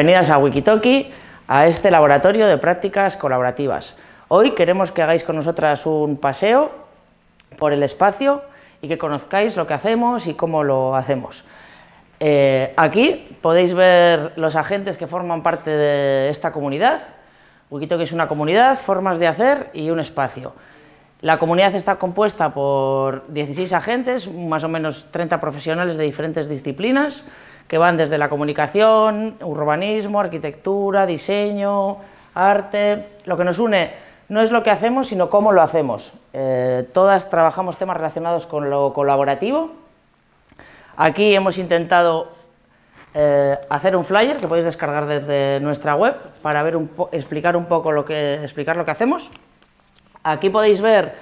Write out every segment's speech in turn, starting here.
Bienvenidas a Wikitoki, a este laboratorio de prácticas colaborativas. Hoy queremos que hagáis con nosotras un paseo por el espacio y que conozcáis lo que hacemos y cómo lo hacemos. Eh, aquí podéis ver los agentes que forman parte de esta comunidad. Wikitoki es una comunidad, formas de hacer y un espacio. La comunidad está compuesta por 16 agentes, más o menos 30 profesionales de diferentes disciplinas, que van desde la comunicación, urbanismo, arquitectura, diseño, arte. Lo que nos une no es lo que hacemos, sino cómo lo hacemos. Eh, todas trabajamos temas relacionados con lo colaborativo. Aquí hemos intentado eh, hacer un flyer que podéis descargar desde nuestra web para ver explicar un poco lo que, explicar lo que hacemos. Aquí podéis ver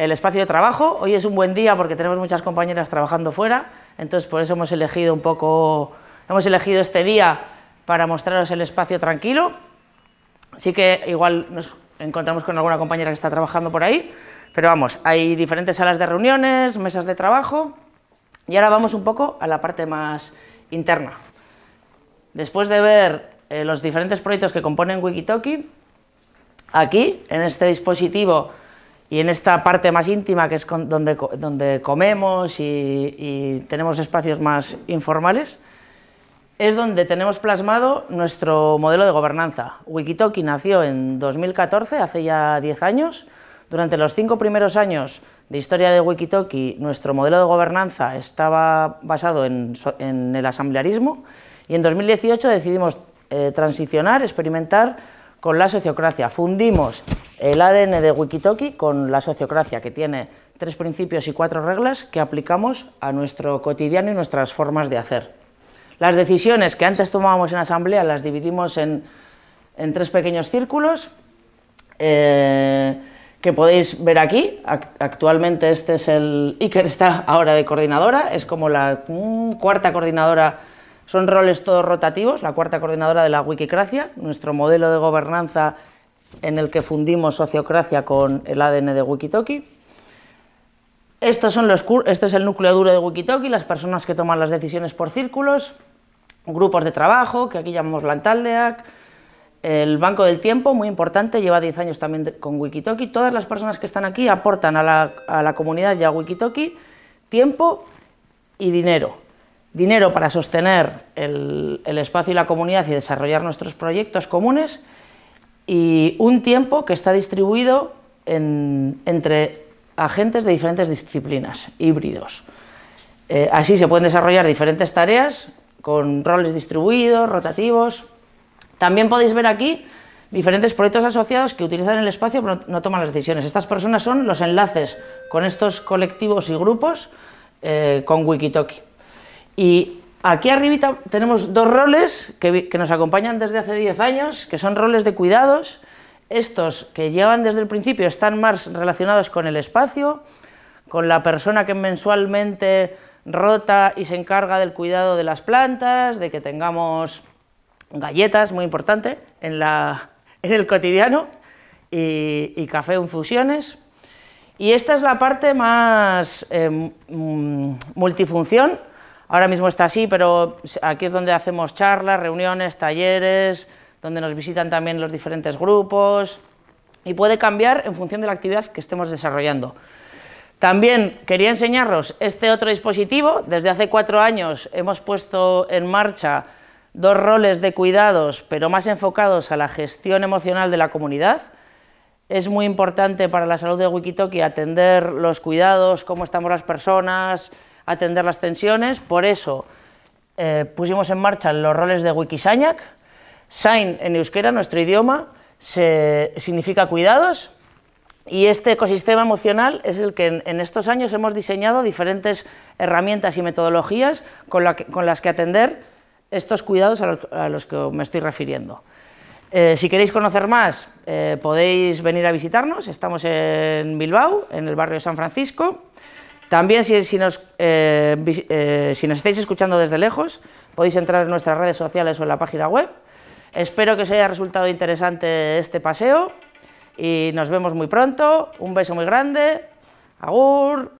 el espacio de trabajo. Hoy es un buen día porque tenemos muchas compañeras trabajando fuera, entonces por eso hemos elegido un poco, hemos elegido este día para mostraros el espacio tranquilo. así que igual nos encontramos con alguna compañera que está trabajando por ahí, pero vamos, hay diferentes salas de reuniones, mesas de trabajo y ahora vamos un poco a la parte más interna. Después de ver eh, los diferentes proyectos que componen Wikitoki, aquí en este dispositivo y en esta parte más íntima, que es donde, donde, comemos y, tenemos espacios más informales, es donde tenemos plasmado nuestro modelo de gobernanza. Wikitoki nació en 2014, hace ya 10 años. Durante los cinco primeros años de historia de Wikitoki, nuestro modelo de gobernanza estaba basado en, el asamblearismo y en 2018 decidimos eh, transicionar, experimentar con la sociocracia. Fundimos el ADN de Wikitoki con la sociocracia, que tiene tres principios y cuatro reglas que aplicamos a nuestro cotidiano y nuestras formas de hacer. Las decisiones que antes tomábamos en asamblea las dividimos en, tres pequeños círculos eh, que podéis ver aquí. Actualmente este es el... Iker está ahora de coordinadora, es como la mm, cuarta coordinadora son roles todos rotativos, la cuarta coordinadora de la Wikicracia, nuestro modelo de gobernanza en el que fundimos sociocracia con el ADN de Wikitoki. Estos son los, este es el núcleo duro de Wikitoki, las personas que toman las decisiones por círculos, grupos de trabajo, que aquí llamamos Lantaldeac, el Banco del Tiempo, muy importante, lleva 10 años también con Wikitoki. Todas las personas que están aquí aportan a la, a la comunidad y a Wikitoki tiempo y dinero dinero para sostener el, espacio y la comunidad y desarrollar nuestros proyectos comunes y un tiempo que está distribuido entre agentes de diferentes disciplinas, híbridos. Eh, así se pueden desarrollar diferentes tareas con roles distribuidos, rotativos. También podéis ver aquí diferentes proyectos asociados que utilizan el espacio pero no toman las decisiones. Estas personas son los enlaces con estos colectivos y grupos eh, con Wikitoki. Y aquí arribita tenemos dos roles que, nos acompañan desde hace 10 años, que son roles de cuidados. Estos que llevan desde el principio están más relacionados con el espacio, con la persona que mensualmente rota y se encarga del cuidado de las plantas, de que tengamos galletas, muy importante, en, el cotidiano, y, y café infusiones. Y esta es la parte más eh, multifunción, Ahora mismo está así, pero aquí es donde hacemos charlas, reuniones, talleres, donde nos visitan también los diferentes grupos y puede cambiar en función de la actividad que estemos desarrollando. También quería enseñaros este otro dispositivo. Desde hace cuatro años hemos puesto en marcha dos roles de cuidados, pero más enfocados a la gestión emocional de la comunidad. Es muy importante para la salud de Wikitoki atender los cuidados, cómo estamos las personas, atender las tensiones, por eso eh, pusimos en marcha los roles de Wikisañac. Sain en euskera, nuestro idioma, significa cuidados y este ecosistema emocional es el que en, estos años hemos diseñado diferentes herramientas y metodologías con, las que atender estos cuidados a los, que me estoy refiriendo. Eh, si queréis conocer más, eh, podéis venir a visitarnos. Estamos en Bilbao, en el barrio de San Francisco. También si, nos, eh, eh, nos estáis escuchando desde lejos, podéis entrar en nuestras redes sociales o en la página web. Espero que os haya resultado interesante este paseo y nos vemos muy pronto. Un beso muy grande. Agur.